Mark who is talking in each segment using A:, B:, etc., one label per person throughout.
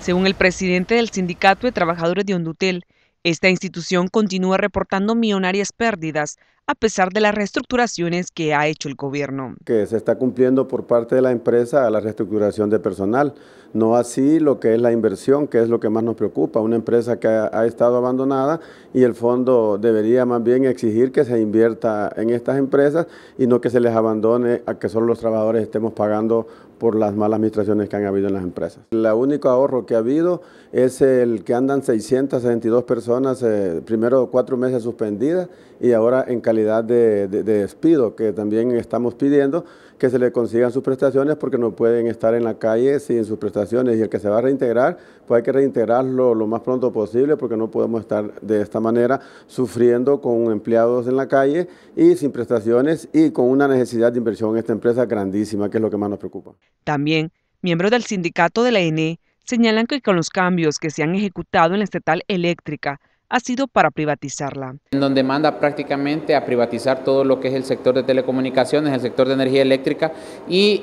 A: Según el presidente del Sindicato de Trabajadores de Hondutel, esta institución continúa reportando millonarias pérdidas a pesar de las reestructuraciones que ha hecho el gobierno.
B: Que se está cumpliendo por parte de la empresa la reestructuración de personal, no así lo que es la inversión, que es lo que más nos preocupa, una empresa que ha, estado abandonada y el fondo debería más bien exigir que se invierta en estas empresas y no que se les abandone a que solo los trabajadores estemos pagando por las malas administraciones que han habido en las empresas. El único ahorro que ha habido es el que andan 662 personas, eh, primero cuatro meses suspendidas y ahora en calidad de, de, despido, que también estamos pidiendo que se le consigan sus prestaciones porque no pueden estar en la calle sin sus prestaciones y el que se va a reintegrar, pues hay que reintegrarlo lo más pronto posible porque no podemos estar de esta manera sufriendo con empleados en la calle y sin prestaciones y con una necesidad de inversión en esta empresa grandísima, que es lo que más nos preocupa.
A: También, miembros del sindicato de la ENE señalan que con los cambios que se han ejecutado en la estatal eléctrica, ha sido para privatizarla.
C: En donde manda prácticamente a privatizar todo lo que es el sector de telecomunicaciones, el sector de energía eléctrica y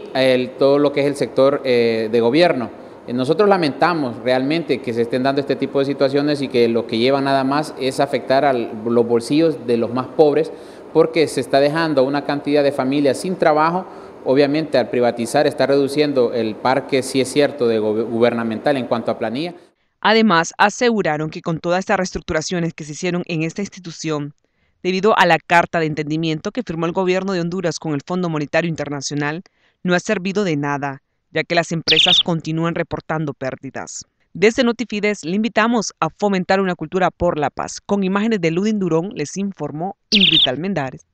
C: todo lo que es el sector eh, de gobierno. Eh, nosotros lamentamos realmente que se estén dando este tipo de situaciones y que lo que lleva nada más es afectar a los bolsillos de los más pobres porque se está dejando una cantidad de familias sin trabajo. Obviamente al privatizar está reduciendo el parque, si es cierto, de gubernamental en cuanto a planilla.
A: Además, aseguraron que con todas estas reestructuraciones que se hicieron en esta institución, debido a la carta de entendimiento que firmó el gobierno de Honduras con el Fondo Monetario Internacional, no ha servido de nada, ya que las empresas continúan reportando pérdidas. Desde Notifides le invitamos a fomentar una cultura por la paz. Con imágenes de Ludin Durón les informó Ingrid Almendares.